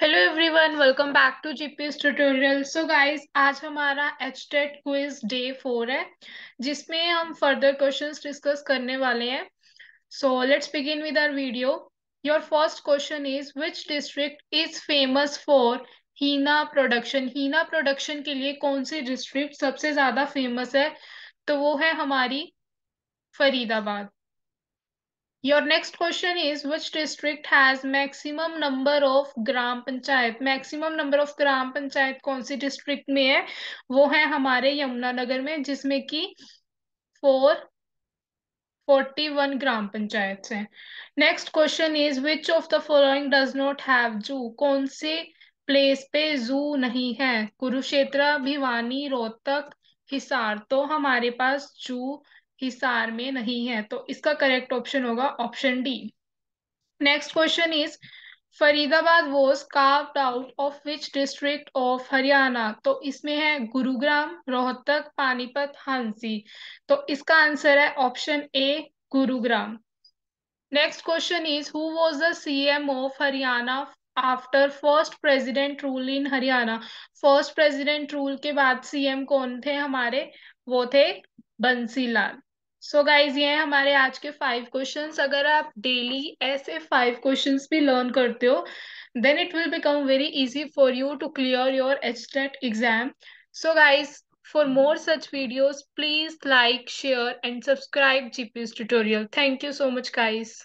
hello everyone welcome back to GPS tutorial so guys आज हमारा HTET quiz day four है जिसमें हम फर्दर क्वेश्चंस डिस्कस करने वाले हैं so let's begin with our video your first question is which district is famous for henna production henna production के लिए कौन सी डिस्ट्रिक्ट सबसे ज्यादा फेमस है तो वो है हमारी Faridabad Your next question is which district has maximum number of gram panchayat maximum number of ग्राम पंचायत कौन सी डिस्ट्रिक्ट में है वो है हमारे यमुनानगर में जिसमें कि फोर फोर्टी वन ग्राम पंचायत है next question is which of the following does not have zoo कौन से प्लेस पे जू नहीं है कुरुक्षेत्र भिवानी रोहतक हिसार तो हमारे पास जू हिसार में नहीं है तो इसका करेक्ट ऑप्शन होगा option D next question is Faridabad was carved out of which district of Haryana तो इसमें है गुरुग्राम रोहतक पानीपत हांसी तो इसका आंसर है option A Gurugram next question is who was the C M of Haryana after first president rule in Haryana first president rule के बाद CM कौन थे हमारे वो थे बंसीलाल सो so गाइज ये हैं हमारे आज के फाइव क्वेश्चंस अगर आप डेली ऐसे फाइव क्वेश्चंस भी लर्न करते हो then it will become very easy for you to clear your HTET exam so guys for more such videos please like share and subscribe GPS tutorial thank you so much guys